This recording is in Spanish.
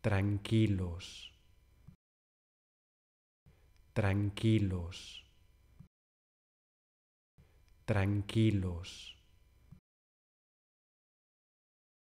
tranquilos, tranquilos, tranquilos.